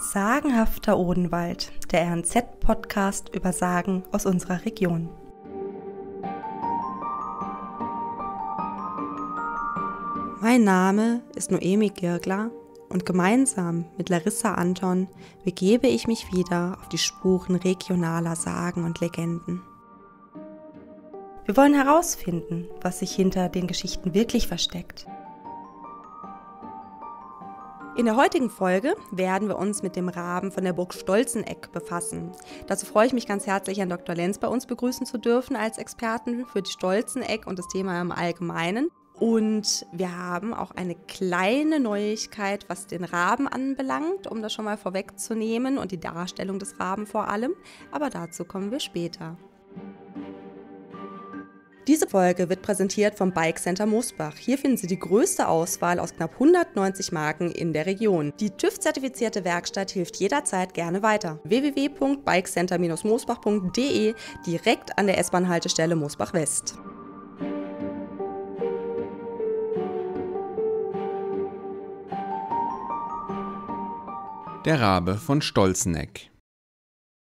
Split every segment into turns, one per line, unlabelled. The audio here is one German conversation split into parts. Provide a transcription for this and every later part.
Sagenhafter Odenwald, der RNZ-Podcast über Sagen aus unserer Region. Mein Name ist Noemi Girgler und gemeinsam mit Larissa Anton begebe ich mich wieder auf die Spuren regionaler Sagen und Legenden. Wir wollen herausfinden, was sich hinter den Geschichten wirklich versteckt in der heutigen Folge werden wir uns mit dem Raben von der Burg Stolzeneck befassen. Dazu freue ich mich ganz herzlich, Herrn Dr. Lenz bei uns begrüßen zu dürfen als Experten für die Stolzeneck und das Thema im Allgemeinen. Und wir haben auch eine kleine Neuigkeit, was den Raben anbelangt, um das schon mal vorwegzunehmen und die Darstellung des Raben vor allem. Aber dazu kommen wir später. Diese Folge wird präsentiert vom Bike Center Moosbach. Hier finden Sie die größte Auswahl aus knapp 190 Marken in der Region. Die TÜV-zertifizierte Werkstatt hilft jederzeit gerne weiter. www.bikecenter-moosbach.de direkt an der S-Bahn-Haltestelle Moosbach West.
Der Rabe von Stolzeneck.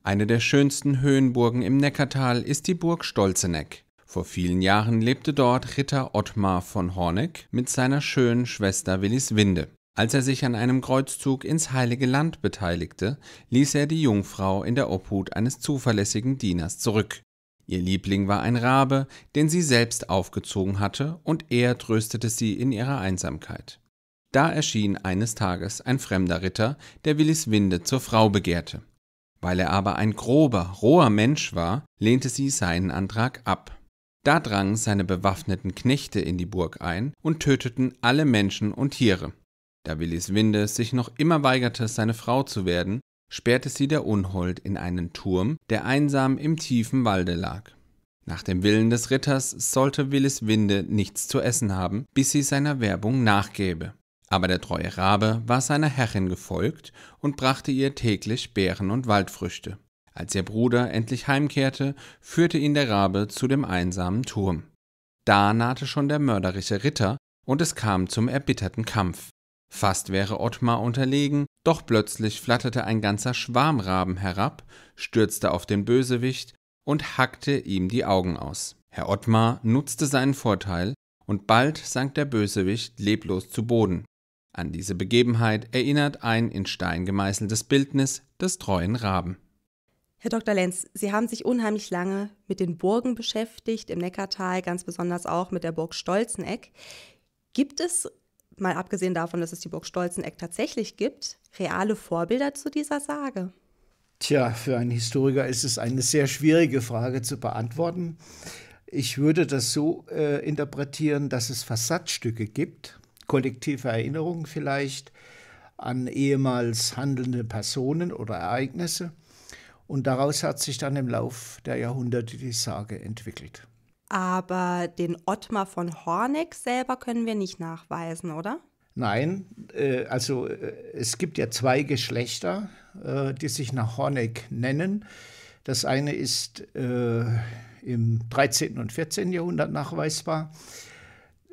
Eine der schönsten Höhenburgen im Neckartal ist die Burg Stolzeneck. Vor vielen Jahren lebte dort Ritter Ottmar von Horneck mit seiner schönen Schwester Willis Winde. Als er sich an einem Kreuzzug ins Heilige Land beteiligte, ließ er die Jungfrau in der Obhut eines zuverlässigen Dieners zurück. Ihr Liebling war ein Rabe, den sie selbst aufgezogen hatte, und er tröstete sie in ihrer Einsamkeit. Da erschien eines Tages ein fremder Ritter, der Willis Winde zur Frau begehrte. Weil er aber ein grober, roher Mensch war, lehnte sie seinen Antrag ab. Da drangen seine bewaffneten Knechte in die Burg ein und töteten alle Menschen und Tiere. Da Willis Winde sich noch immer weigerte, seine Frau zu werden, sperrte sie der Unhold in einen Turm, der einsam im tiefen Walde lag. Nach dem Willen des Ritters sollte Willis Winde nichts zu essen haben, bis sie seiner Werbung nachgäbe. Aber der treue Rabe war seiner Herrin gefolgt und brachte ihr täglich Beeren und Waldfrüchte. Als ihr Bruder endlich heimkehrte, führte ihn der Rabe zu dem einsamen Turm. Da nahte schon der mörderische Ritter, und es kam zum erbitterten Kampf. Fast wäre Ottmar unterlegen, doch plötzlich flatterte ein ganzer Schwarm Raben herab, stürzte auf den Bösewicht und hackte ihm die Augen aus. Herr Ottmar nutzte seinen Vorteil, und bald sank der Bösewicht leblos zu Boden. An diese Begebenheit erinnert ein in Stein gemeißeltes Bildnis des treuen Raben.
Herr Dr. Lenz, Sie haben sich unheimlich lange mit den Burgen beschäftigt, im Neckartal, ganz besonders auch mit der Burg Stolzeneck. Gibt es, mal abgesehen davon, dass es die Burg Stolzeneck tatsächlich gibt, reale Vorbilder zu dieser Sage?
Tja, für einen Historiker ist es eine sehr schwierige Frage zu beantworten. Ich würde das so äh, interpretieren, dass es Fassadstücke gibt, kollektive Erinnerungen vielleicht an ehemals handelnde Personen oder Ereignisse und daraus hat sich dann im Lauf der Jahrhunderte die Sage entwickelt.
Aber den Ottmar von Horneck selber können wir nicht nachweisen, oder?
Nein, äh, also äh, es gibt ja zwei Geschlechter, äh, die sich nach Horneck nennen. Das eine ist äh, im 13. und 14. Jahrhundert nachweisbar.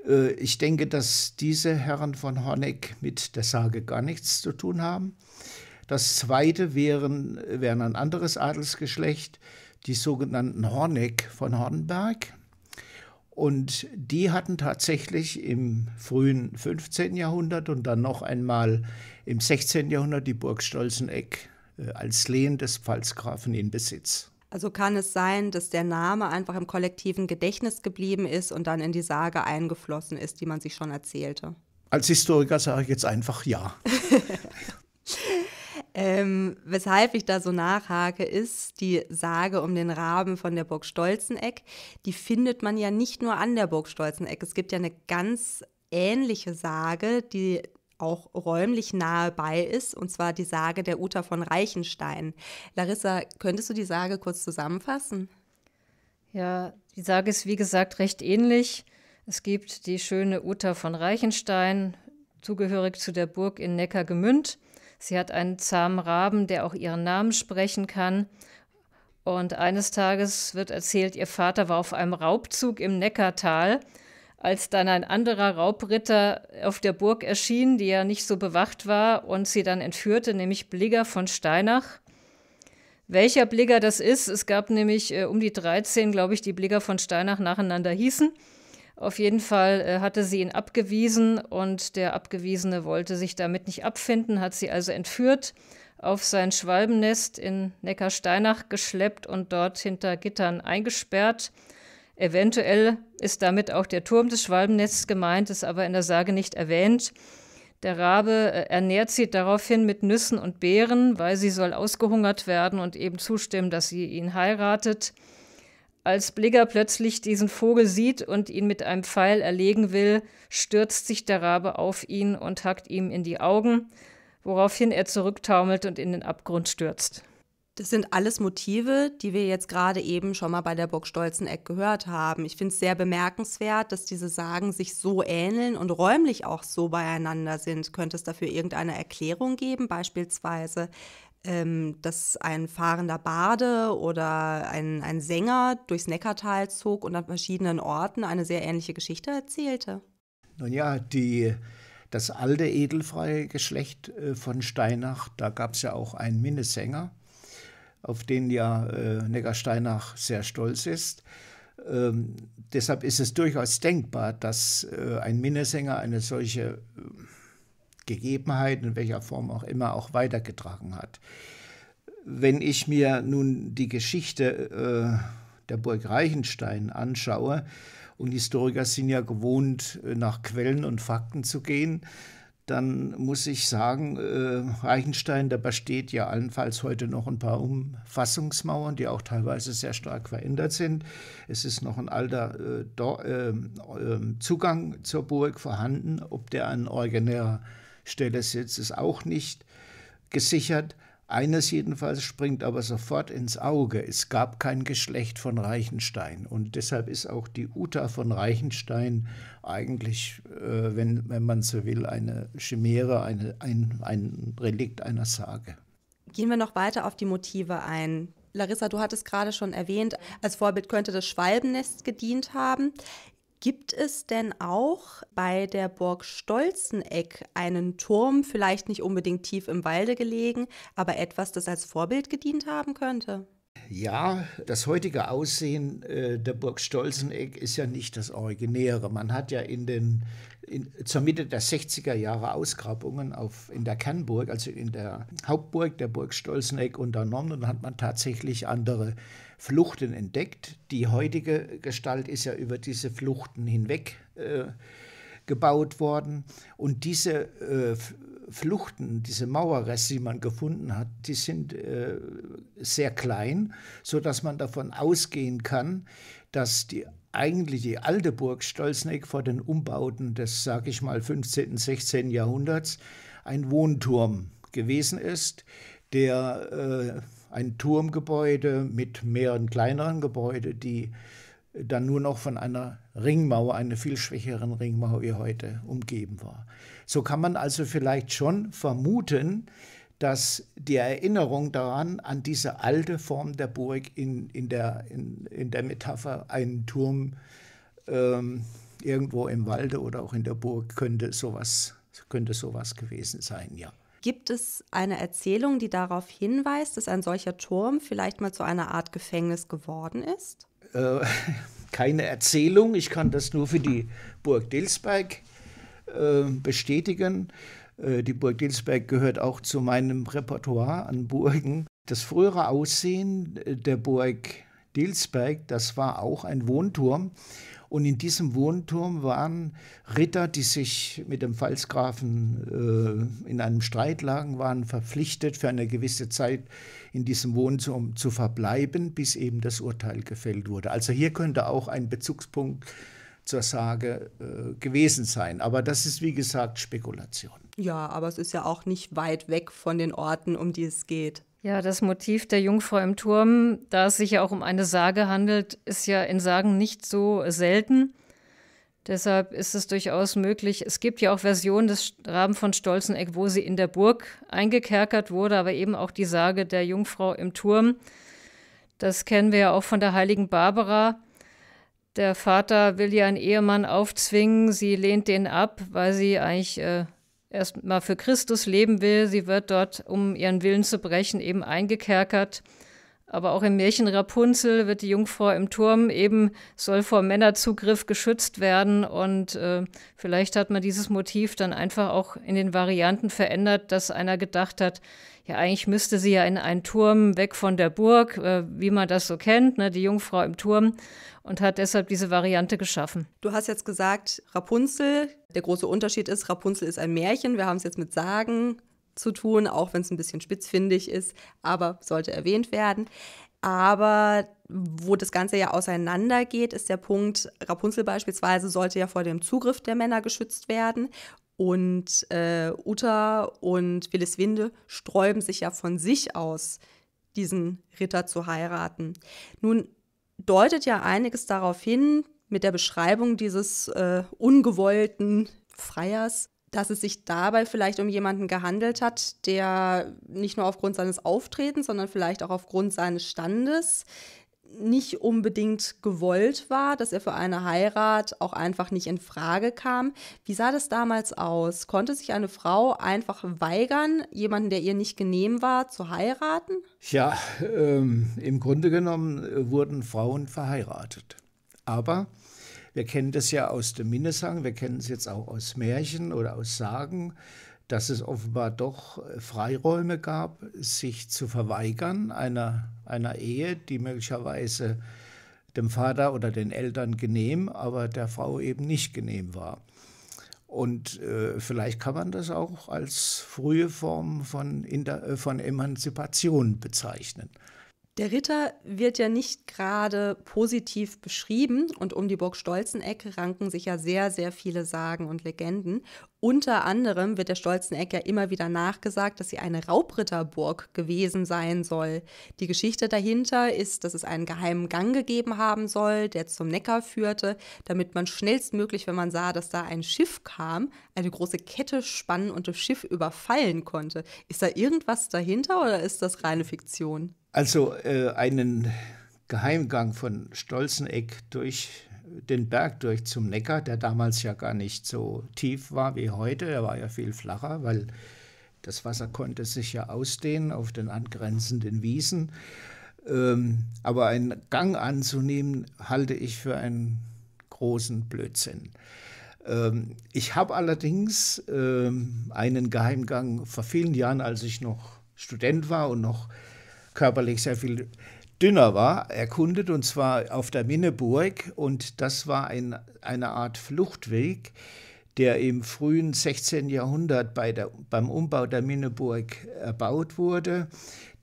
Äh, ich denke, dass diese Herren von Horneck mit der Sage gar nichts zu tun haben. Das zweite wären, wären ein anderes Adelsgeschlecht, die sogenannten Horneck von Hornberg. Und die hatten tatsächlich im frühen 15. Jahrhundert und dann noch einmal im 16. Jahrhundert die Burg Stolzeneck äh, als Lehen des Pfalzgrafen in Besitz.
Also kann es sein, dass der Name einfach im kollektiven Gedächtnis geblieben ist und dann in die Sage eingeflossen ist, die man sich schon erzählte?
Als Historiker sage ich jetzt einfach ja.
Ähm, weshalb ich da so nachhake, ist die Sage um den Raben von der Burg Stolzeneck. Die findet man ja nicht nur an der Burg Stolzeneck. Es gibt ja eine ganz ähnliche Sage, die auch räumlich nahe bei ist, und zwar die Sage der Uta von Reichenstein. Larissa, könntest du die Sage kurz zusammenfassen? Ja, die Sage ist wie gesagt
recht ähnlich. Es gibt die schöne Uta von Reichenstein, zugehörig zu der Burg in Neckargemünd. Sie hat einen zahmen Raben, der auch ihren Namen sprechen kann. Und eines Tages wird erzählt, ihr Vater war auf einem Raubzug im Neckartal. Als dann ein anderer Raubritter auf der Burg erschien, die ja nicht so bewacht war und sie dann entführte, nämlich Bligger von Steinach. Welcher Bligger das ist, es gab nämlich äh, um die 13, glaube ich, die Bligger von Steinach nacheinander hießen. Auf jeden Fall äh, hatte sie ihn abgewiesen und der Abgewiesene wollte sich damit nicht abfinden, hat sie also entführt, auf sein Schwalbennest in Neckarsteinach geschleppt und dort hinter Gittern eingesperrt. Eventuell ist damit auch der Turm des Schwalbennests gemeint, ist aber in der Sage nicht erwähnt. Der Rabe äh, ernährt sie daraufhin mit Nüssen und Beeren, weil sie soll ausgehungert werden und eben zustimmen, dass sie ihn heiratet. Als Bligger plötzlich diesen Vogel sieht und ihn mit einem Pfeil erlegen will, stürzt sich der Rabe auf ihn und hackt ihm
in die Augen, woraufhin er zurücktaumelt und in den Abgrund stürzt. Das sind alles Motive, die wir jetzt gerade eben schon mal bei der Burg Stolzeneck gehört haben. Ich finde es sehr bemerkenswert, dass diese Sagen sich so ähneln und räumlich auch so beieinander sind. Könnte es dafür irgendeine Erklärung geben, beispielsweise, ähm, dass ein fahrender Bade oder ein, ein Sänger durchs Neckartal zog und an verschiedenen Orten eine sehr ähnliche Geschichte erzählte.
Nun ja, die, das alte edelfreie Geschlecht äh, von Steinach, da gab es ja auch einen Minnesänger, auf den ja äh, Neckarsteinach sehr stolz ist. Ähm, deshalb ist es durchaus denkbar, dass äh, ein Minnesänger eine solche äh, Gegebenheit, in welcher Form auch immer, auch weitergetragen hat. Wenn ich mir nun die Geschichte äh, der Burg Reichenstein anschaue, und Historiker sind ja gewohnt, äh, nach Quellen und Fakten zu gehen, dann muss ich sagen, äh, Reichenstein, da besteht ja allenfalls heute noch ein paar Umfassungsmauern, die auch teilweise sehr stark verändert sind. Es ist noch ein alter äh, ähm, ähm, Zugang zur Burg vorhanden. Ob der ein originärer Stelle Steuersitz ist auch nicht gesichert. Eines jedenfalls springt aber sofort ins Auge. Es gab kein Geschlecht von Reichenstein. Und deshalb ist auch die Uta von Reichenstein eigentlich, äh, wenn, wenn man so will, eine Chimäre, eine, ein, ein Relikt einer Sage.
Gehen wir noch weiter auf die Motive ein. Larissa, du hattest gerade schon erwähnt, als Vorbild könnte das Schwalbennest gedient haben. Gibt es denn auch bei der Burg Stolzeneck einen Turm, vielleicht nicht unbedingt tief im Walde gelegen, aber etwas, das als Vorbild gedient haben könnte?
Ja, das heutige Aussehen äh, der Burg Stolzeneck ist ja nicht das originäre. Man hat ja in den, in, zur Mitte der 60er Jahre Ausgrabungen auf, in der Kernburg, also in der Hauptburg der Burg Stolzeneck unternommen und hat man tatsächlich andere Fluchten entdeckt. Die heutige Gestalt ist ja über diese Fluchten hinweg äh, gebaut worden und diese äh, Fluchten, diese Mauerreste, die man gefunden hat, die sind äh, sehr klein, sodass man davon ausgehen kann, dass die eigentlich die alte Burg Stolzneck vor den Umbauten des, sage ich mal, 15. 16. Jahrhunderts ein Wohnturm gewesen ist, der äh, ein Turmgebäude mit mehreren kleineren Gebäuden, die dann nur noch von einer Ringmauer, einer viel schwächeren Ringmauer wie heute, umgeben war. So kann man also vielleicht schon vermuten, dass die Erinnerung daran an diese alte Form der Burg in, in, der, in, in der Metapher einen Turm ähm, irgendwo im Walde oder auch in der Burg könnte sowas, könnte sowas gewesen sein, ja.
Gibt es eine Erzählung, die darauf hinweist, dass ein solcher Turm vielleicht mal zu einer Art Gefängnis geworden ist?
Äh, keine Erzählung, ich kann das nur für die Burg Delsberg äh, bestätigen. Äh, die Burg Dilsberg gehört auch zu meinem Repertoire an Burgen. Das frühere Aussehen äh, der Burg Dilsberg, das war auch ein Wohnturm. Und in diesem Wohnturm waren Ritter, die sich mit dem Pfalzgrafen äh, in einem Streit lagen, waren verpflichtet, für eine gewisse Zeit in diesem Wohnturm zu verbleiben, bis eben das Urteil gefällt wurde. Also hier könnte auch ein Bezugspunkt zur Sage äh, gewesen sein. Aber das ist, wie gesagt, Spekulation.
Ja, aber es ist ja auch nicht weit weg von den Orten, um die es geht. Ja, das Motiv der Jungfrau
im Turm, da es sich ja auch um eine Sage handelt, ist ja in Sagen nicht so selten. Deshalb ist es durchaus möglich. Es gibt ja auch Versionen des Raben von Stolzeneck, wo sie in der Burg eingekerkert wurde, aber eben auch die Sage der Jungfrau im Turm. Das kennen wir ja auch von der heiligen Barbara. Der Vater will ihr einen Ehemann aufzwingen, sie lehnt den ab, weil sie eigentlich äh, erstmal für Christus leben will. Sie wird dort, um ihren Willen zu brechen, eben eingekerkert. Aber auch im Märchen Rapunzel wird die Jungfrau im Turm eben, soll vor Männerzugriff geschützt werden. Und äh, vielleicht hat man dieses Motiv dann einfach auch in den Varianten verändert, dass einer gedacht hat, ja, eigentlich müsste sie ja in einen Turm weg von der Burg, äh, wie man das so kennt, ne, die Jungfrau im Turm, und hat deshalb diese Variante geschaffen.
Du hast jetzt gesagt, Rapunzel, der große Unterschied ist, Rapunzel ist ein Märchen, wir haben es jetzt mit Sagen zu tun, auch wenn es ein bisschen spitzfindig ist, aber sollte erwähnt werden. Aber wo das Ganze ja auseinandergeht, ist der Punkt, Rapunzel beispielsweise sollte ja vor dem Zugriff der Männer geschützt werden. Und äh, Uta und Willis Winde sträuben sich ja von sich aus, diesen Ritter zu heiraten. Nun deutet ja einiges darauf hin, mit der Beschreibung dieses äh, ungewollten Freiers, dass es sich dabei vielleicht um jemanden gehandelt hat, der nicht nur aufgrund seines Auftretens, sondern vielleicht auch aufgrund seines Standes nicht unbedingt gewollt war, dass er für eine Heirat auch einfach nicht in Frage kam. Wie sah das damals aus? Konnte sich eine Frau einfach weigern, jemanden, der ihr nicht genehm war, zu heiraten?
Ja, ähm, im Grunde genommen äh, wurden Frauen verheiratet. Aber wir kennen das ja aus dem Minnesang, wir kennen es jetzt auch aus Märchen oder aus Sagen, dass es offenbar doch äh, Freiräume gab, sich zu verweigern einer, einer Ehe, die möglicherweise dem Vater oder den Eltern genehm, aber der Frau eben nicht genehm war. Und äh, vielleicht kann man das auch als frühe Form von, Inter äh, von Emanzipation bezeichnen.
Der Ritter wird ja nicht gerade positiv beschrieben und um die Burg Stolzeneck ranken sich ja sehr, sehr viele Sagen und Legenden. Unter anderem wird der Stolzeneck ja immer wieder nachgesagt, dass sie eine Raubritterburg gewesen sein soll. Die Geschichte dahinter ist, dass es einen geheimen Gang gegeben haben soll, der zum Neckar führte, damit man schnellstmöglich, wenn man sah, dass da ein Schiff kam, eine große Kette spannen und das Schiff überfallen konnte. Ist da irgendwas dahinter oder ist das reine Fiktion?
Also äh, einen Geheimgang von Stolzeneck durch den Berg durch zum Neckar, der damals ja gar nicht so tief war wie heute, er war ja viel flacher, weil das Wasser konnte sich ja ausdehnen auf den angrenzenden Wiesen. Ähm, aber einen Gang anzunehmen, halte ich für einen großen Blödsinn. Ähm, ich habe allerdings ähm, einen Geheimgang vor vielen Jahren, als ich noch Student war und noch körperlich sehr viel dünner war, erkundet und zwar auf der Minneburg. Und das war ein, eine Art Fluchtweg, der im frühen 16. Jahrhundert bei der, beim Umbau der Minneburg erbaut wurde.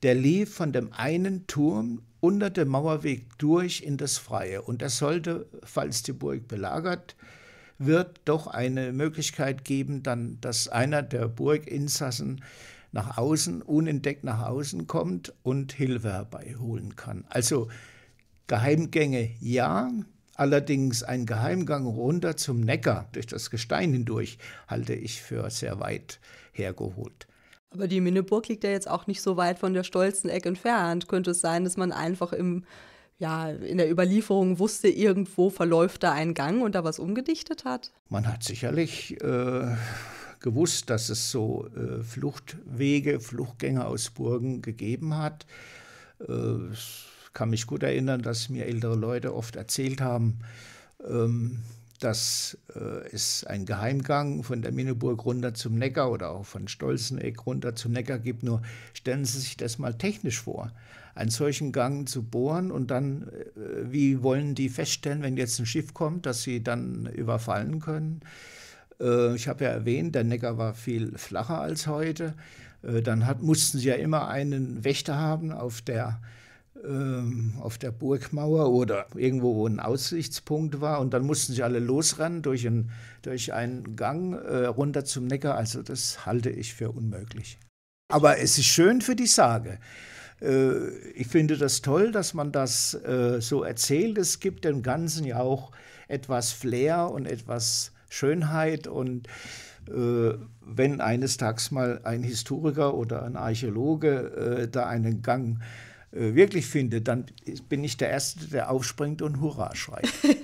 Der lief von dem einen Turm unter dem Mauerweg durch in das Freie. Und das sollte, falls die Burg belagert wird, doch eine Möglichkeit geben, dann, dass einer der Burginsassen nach außen, unentdeckt nach außen kommt und Hilfe herbeiholen kann. Also Geheimgänge ja, allerdings ein Geheimgang runter zum Neckar durch das Gestein hindurch halte ich für sehr weit hergeholt.
Aber die Minneburg liegt ja jetzt auch nicht so weit von der stolzen Eck entfernt. Könnte es sein, dass man einfach im, ja, in der Überlieferung wusste, irgendwo verläuft da ein Gang und da was umgedichtet hat?
Man hat sicherlich äh, gewusst, dass es so äh, Fluchtwege, Fluchtgänge aus Burgen gegeben hat. Äh, ich kann mich gut erinnern, dass mir ältere Leute oft erzählt haben, ähm, dass äh, es einen Geheimgang von der Minneburg runter zum Neckar oder auch von Stolzeneck runter zum Neckar gibt. Nur stellen Sie sich das mal technisch vor, einen solchen Gang zu bohren und dann, äh, wie wollen die feststellen, wenn jetzt ein Schiff kommt, dass sie dann überfallen können? Äh, ich habe ja erwähnt, der Neckar war viel flacher als heute. Äh, dann hat, mussten sie ja immer einen Wächter haben auf der ähm, auf der Burgmauer oder irgendwo, wo ein Aussichtspunkt war. Und dann mussten sie alle losrennen durch, ein, durch einen Gang äh, runter zum Neckar. Also das halte ich für unmöglich. Aber es ist schön für die Sage. Äh, ich finde das toll, dass man das äh, so erzählt. Es gibt dem Ganzen ja auch etwas Flair und etwas Schönheit und äh, wenn eines Tages mal ein Historiker oder ein Archäologe äh, da einen Gang äh, wirklich findet, dann bin ich der Erste, der aufspringt und Hurra schreit.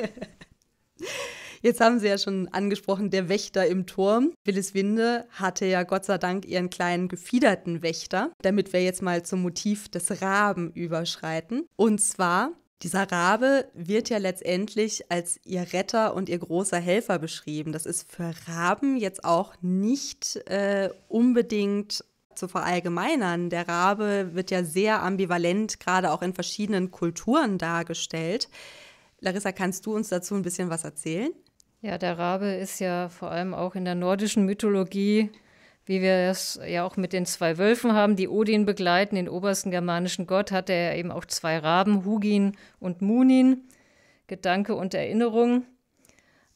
Jetzt haben Sie ja schon angesprochen, der Wächter im Turm. Willis Winde hatte ja Gott sei Dank ihren kleinen gefiederten Wächter, damit wir jetzt mal zum Motiv des Raben überschreiten. Und zwar dieser Rabe wird ja letztendlich als ihr Retter und ihr großer Helfer beschrieben. Das ist für Raben jetzt auch nicht äh, unbedingt zu verallgemeinern. Der Rabe wird ja sehr ambivalent, gerade auch in verschiedenen Kulturen dargestellt. Larissa, kannst du uns dazu ein bisschen was erzählen? Ja, der Rabe ist ja vor allem auch in der nordischen Mythologie wie wir
es ja auch mit den zwei Wölfen haben, die Odin begleiten, den obersten germanischen Gott, hat er eben auch zwei Raben, Hugin und Munin, Gedanke und Erinnerung.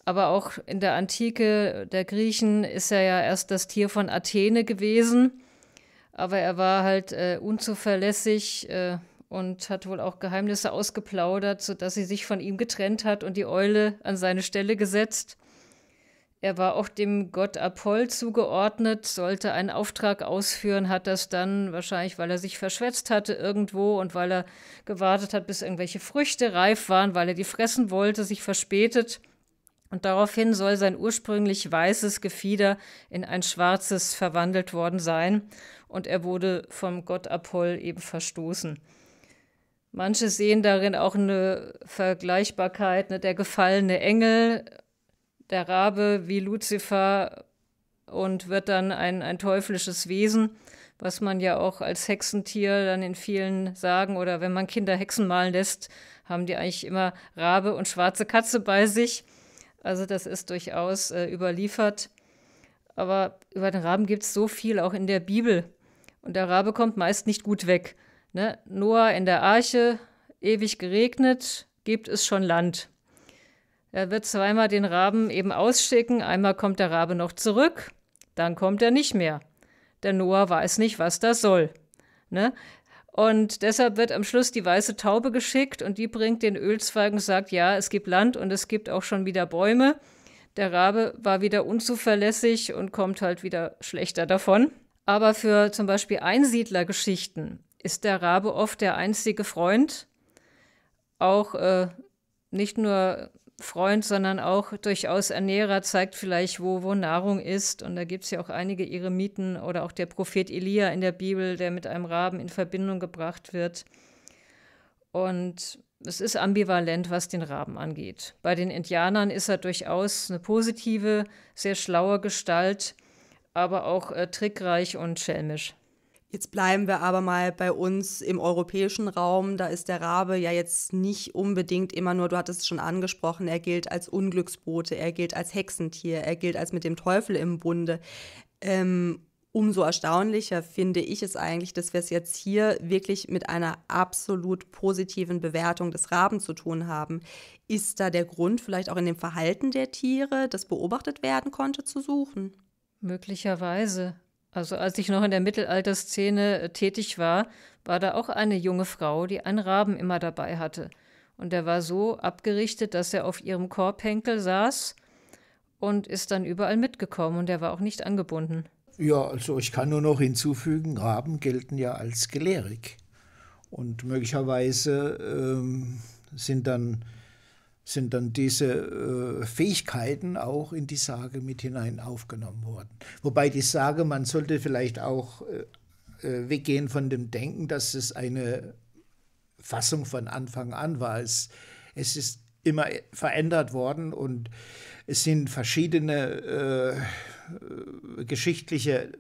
Aber auch in der Antike der Griechen ist er ja erst das Tier von Athene gewesen. Aber er war halt äh, unzuverlässig äh, und hat wohl auch Geheimnisse ausgeplaudert, sodass sie sich von ihm getrennt hat und die Eule an seine Stelle gesetzt. Er war auch dem Gott Apoll zugeordnet, sollte einen Auftrag ausführen, hat das dann wahrscheinlich, weil er sich verschwätzt hatte irgendwo und weil er gewartet hat, bis irgendwelche Früchte reif waren, weil er die fressen wollte, sich verspätet. Und daraufhin soll sein ursprünglich weißes Gefieder in ein schwarzes verwandelt worden sein. Und er wurde vom Gott Apoll eben verstoßen. Manche sehen darin auch eine Vergleichbarkeit, ne, der gefallene Engel der Rabe wie Luzifer und wird dann ein, ein teuflisches Wesen, was man ja auch als Hexentier dann in vielen Sagen oder wenn man Kinder Hexen malen lässt, haben die eigentlich immer Rabe und schwarze Katze bei sich. Also das ist durchaus äh, überliefert. Aber über den Raben gibt es so viel, auch in der Bibel. Und der Rabe kommt meist nicht gut weg. Ne? Noah in der Arche, ewig geregnet, gibt es schon Land. Er wird zweimal den Raben eben ausschicken, einmal kommt der Rabe noch zurück, dann kommt er nicht mehr. Der Noah weiß nicht, was das soll. Ne? Und deshalb wird am Schluss die weiße Taube geschickt und die bringt den Ölzweig und sagt, ja, es gibt Land und es gibt auch schon wieder Bäume. Der Rabe war wieder unzuverlässig und kommt halt wieder schlechter davon. Aber für zum Beispiel Einsiedlergeschichten ist der Rabe oft der einzige Freund. Auch äh, nicht nur Freund, sondern auch durchaus Ernährer zeigt vielleicht, wo, wo Nahrung ist. Und da gibt es ja auch einige Eremiten oder auch der Prophet Elia in der Bibel, der mit einem Raben in Verbindung gebracht wird. Und es ist ambivalent, was den Raben angeht. Bei den Indianern ist er durchaus eine positive, sehr schlaue Gestalt, aber auch äh,
trickreich und schelmisch. Jetzt bleiben wir aber mal bei uns im europäischen Raum. Da ist der Rabe ja jetzt nicht unbedingt immer nur, du hattest es schon angesprochen, er gilt als Unglücksbote, er gilt als Hexentier, er gilt als mit dem Teufel im Bunde. Ähm, umso erstaunlicher finde ich es eigentlich, dass wir es jetzt hier wirklich mit einer absolut positiven Bewertung des Raben zu tun haben. Ist da der Grund vielleicht auch in dem Verhalten der Tiere, das beobachtet werden konnte, zu suchen? Möglicherweise.
Also als ich noch in der Mittelalterszene äh, tätig war, war da auch eine junge Frau, die einen Raben immer dabei hatte. Und der war so abgerichtet, dass er auf ihrem Korbhenkel saß und ist dann überall mitgekommen und der war auch nicht angebunden.
Ja, also ich kann nur noch hinzufügen, Raben gelten ja als gelehrig. Und möglicherweise ähm, sind dann sind dann diese äh, Fähigkeiten auch in die Sage mit hinein aufgenommen worden. Wobei die Sage, man sollte vielleicht auch äh, äh, weggehen von dem Denken, dass es eine Fassung von Anfang an war. Es, es ist immer verändert worden und es sind verschiedene äh, äh geschichtliche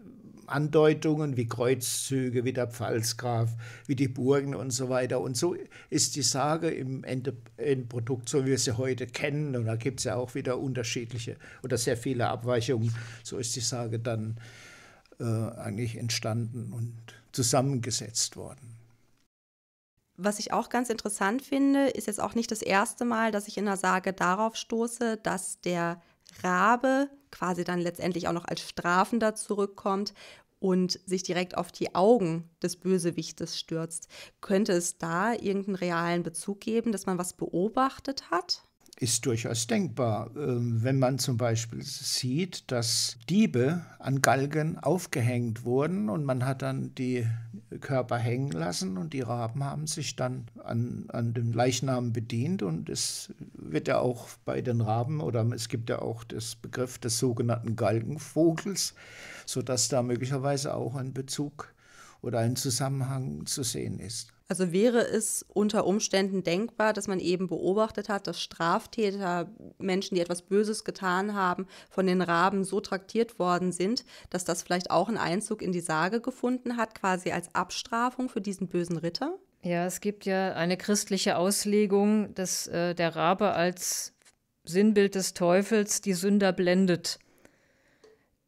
Andeutungen wie Kreuzzüge, wie der Pfalzgraf, wie die Burgen und so weiter. Und so ist die Sage im Endprodukt, so wie wir sie heute kennen, und da gibt es ja auch wieder unterschiedliche oder sehr viele Abweichungen, so ist die Sage dann äh, eigentlich entstanden und zusammengesetzt worden.
Was ich auch ganz interessant finde, ist jetzt auch nicht das erste Mal, dass ich in der Sage darauf stoße, dass der Rabe quasi dann letztendlich auch noch als strafender zurückkommt und sich direkt auf die Augen des Bösewichtes stürzt. Könnte es da irgendeinen realen Bezug geben, dass man was beobachtet hat?
ist durchaus denkbar, ähm, wenn man zum Beispiel sieht, dass Diebe an Galgen aufgehängt wurden und man hat dann die Körper hängen lassen und die Raben haben sich dann an, an dem Leichnam bedient und es wird ja auch bei den Raben oder es gibt ja auch das Begriff des sogenannten Galgenvogels, sodass da möglicherweise auch ein Bezug oder ein Zusammenhang zu sehen ist.
Also wäre es unter Umständen denkbar, dass man eben beobachtet hat, dass Straftäter, Menschen, die etwas Böses getan haben, von den Raben so traktiert worden sind, dass das vielleicht auch einen Einzug in die Sage gefunden hat, quasi als Abstrafung für diesen bösen Ritter? Ja, es gibt
ja eine christliche Auslegung, dass äh, der Rabe als Sinnbild des Teufels die Sünder blendet.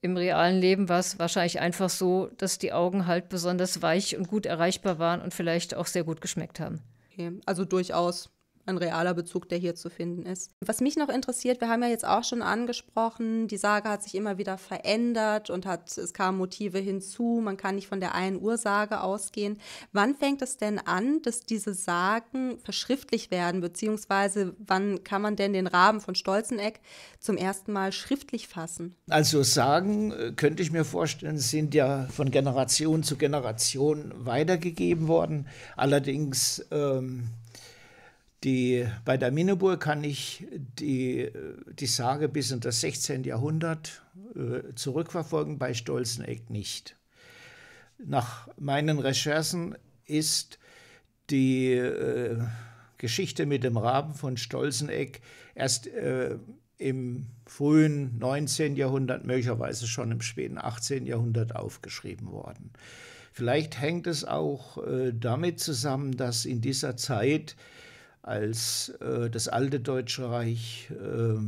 Im realen Leben war es wahrscheinlich einfach so, dass die Augen halt besonders weich und gut erreichbar waren und vielleicht auch sehr gut geschmeckt haben.
Okay, also durchaus ein realer Bezug, der hier zu finden ist. Was mich noch interessiert, wir haben ja jetzt auch schon angesprochen, die Sage hat sich immer wieder verändert und hat, es kamen Motive hinzu, man kann nicht von der einen Ursage ausgehen. Wann fängt es denn an, dass diese Sagen verschriftlich werden, beziehungsweise wann kann man denn den Rahmen von Stolzeneck zum ersten Mal schriftlich fassen?
Also Sagen, äh, könnte ich mir vorstellen, sind ja von Generation zu Generation weitergegeben worden. Allerdings ähm die, bei der Mineburg kann ich die, die Sage bis in das 16. Jahrhundert äh, zurückverfolgen, bei Stolzeneck nicht. Nach meinen Recherchen ist die äh, Geschichte mit dem Raben von Stolzeneck erst äh, im frühen 19. Jahrhundert, möglicherweise schon im späten 18. Jahrhundert aufgeschrieben worden. Vielleicht hängt es auch äh, damit zusammen, dass in dieser Zeit als äh, das alte Deutsche Reich äh,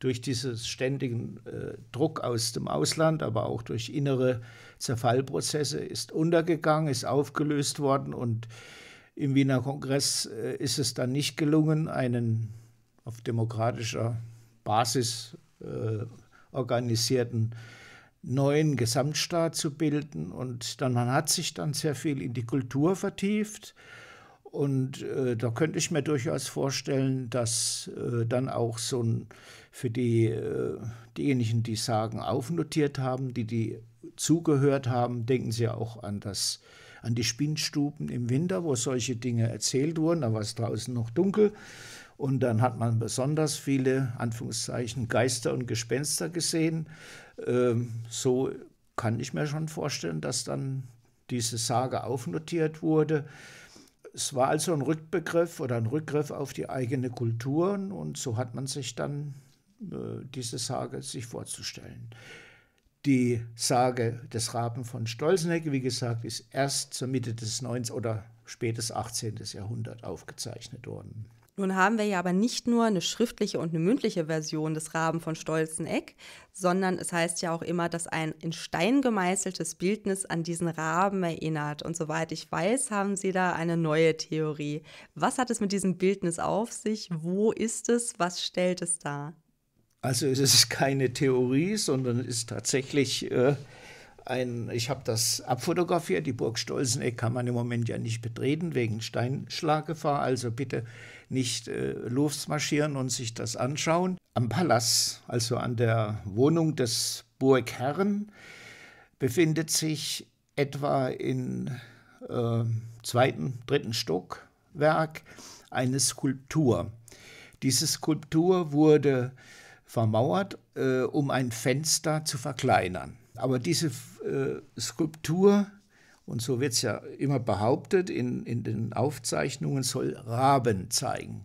durch diesen ständigen äh, Druck aus dem Ausland, aber auch durch innere Zerfallprozesse ist untergegangen, ist aufgelöst worden und im Wiener Kongress äh, ist es dann nicht gelungen, einen auf demokratischer Basis äh, organisierten neuen Gesamtstaat zu bilden. Und dann man hat sich dann sehr viel in die Kultur vertieft. Und äh, da könnte ich mir durchaus vorstellen, dass äh, dann auch so ein für die, äh, diejenigen, die Sagen aufnotiert haben, die die zugehört haben, denken sie auch an das an die Spinnstuben im Winter, wo solche Dinge erzählt wurden. Da war es draußen noch dunkel und dann hat man besonders viele Anführungszeichen Geister und Gespenster gesehen. Ähm, so kann ich mir schon vorstellen, dass dann diese Sage aufnotiert wurde es war also ein Rückbegriff oder ein Rückgriff auf die eigene Kultur und so hat man sich dann äh, diese Sage sich vorzustellen. Die Sage des Raben von Stolzenegge, wie gesagt, ist erst zur Mitte des 19. oder spätes 18. Jahrhundert aufgezeichnet worden.
Nun haben wir ja aber nicht nur eine schriftliche und eine mündliche Version des Raben von Stolzeneck, sondern es heißt ja auch immer, dass ein in Stein gemeißeltes Bildnis an diesen Raben erinnert. Und soweit ich weiß, haben Sie da eine neue Theorie. Was hat es mit diesem Bildnis auf sich? Wo ist es? Was stellt es dar?
Also es ist keine Theorie, sondern es ist tatsächlich äh, ein, ich habe das abfotografiert. Die Burg Stolzeneck kann man im Moment ja nicht betreten wegen Steinschlaggefahr. Also bitte nicht äh, losmarschieren und sich das anschauen. Am Palast, also an der Wohnung des Burgherren, befindet sich etwa im äh, zweiten, dritten Stockwerk eine Skulptur. Diese Skulptur wurde vermauert, äh, um ein Fenster zu verkleinern. Aber diese äh, Skulptur, und so wird es ja immer behauptet, in, in den Aufzeichnungen soll Raben zeigen.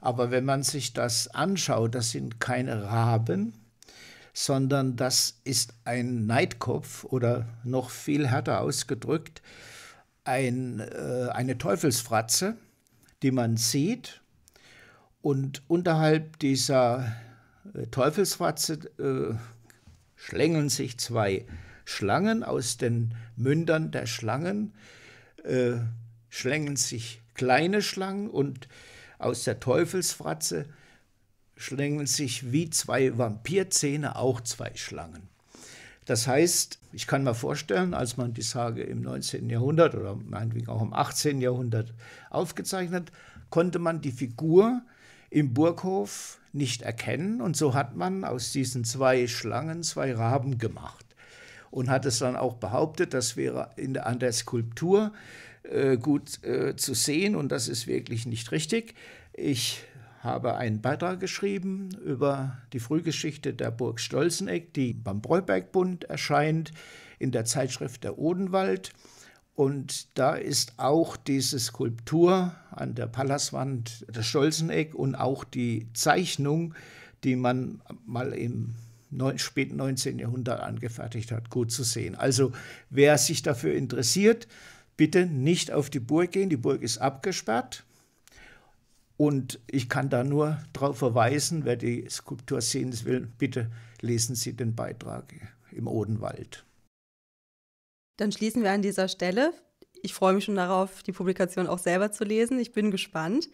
Aber wenn man sich das anschaut, das sind keine Raben, sondern das ist ein Neidkopf oder noch viel härter ausgedrückt, ein, äh, eine Teufelsfratze, die man sieht. Und unterhalb dieser äh, Teufelsfratze äh, schlängeln sich zwei Schlangen, aus den Mündern der Schlangen äh, schlängen sich kleine Schlangen und aus der Teufelsfratze schlängeln sich wie zwei Vampirzähne auch zwei Schlangen. Das heißt, ich kann mir vorstellen, als man die Sage im 19. Jahrhundert oder meinetwegen auch im 18. Jahrhundert aufgezeichnet, konnte man die Figur im Burghof nicht erkennen und so hat man aus diesen zwei Schlangen zwei Raben gemacht und hat es dann auch behauptet, das wäre in, an der Skulptur äh, gut äh, zu sehen und das ist wirklich nicht richtig. Ich habe einen Beitrag geschrieben über die Frühgeschichte der Burg Stolzeneck, die beim Breubergbund erscheint, in der Zeitschrift der Odenwald. Und da ist auch diese Skulptur an der Pallaswand der Stolzeneck und auch die Zeichnung, die man mal im neun, späten 19. Jahrhundert angefertigt hat, gut zu sehen. Also wer sich dafür interessiert, bitte nicht auf die Burg gehen. Die Burg ist abgesperrt. Und ich kann da nur darauf verweisen, wer die Skulptur sehen will, bitte lesen Sie den Beitrag im Odenwald.
Dann schließen wir an dieser Stelle. Ich freue mich schon darauf, die Publikation auch selber zu lesen. Ich bin gespannt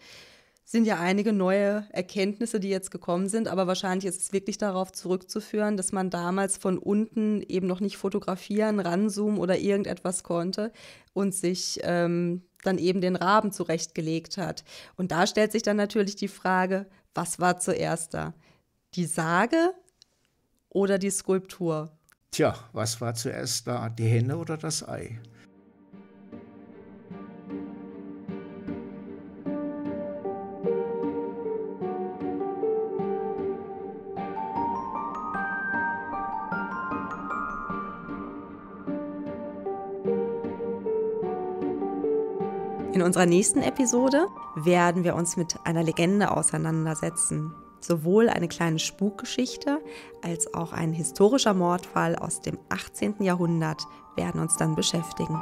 sind ja einige neue Erkenntnisse, die jetzt gekommen sind, aber wahrscheinlich ist es wirklich darauf zurückzuführen, dass man damals von unten eben noch nicht fotografieren, ranzoomen oder irgendetwas konnte und sich ähm, dann eben den Raben zurechtgelegt hat. Und da stellt sich dann natürlich die Frage, was war zuerst da? Die Sage oder die Skulptur?
Tja, was war zuerst da? Die Hände oder das Ei?
In unserer nächsten Episode werden wir uns mit einer Legende auseinandersetzen. Sowohl eine kleine Spukgeschichte als auch ein historischer Mordfall aus dem 18. Jahrhundert werden uns dann beschäftigen.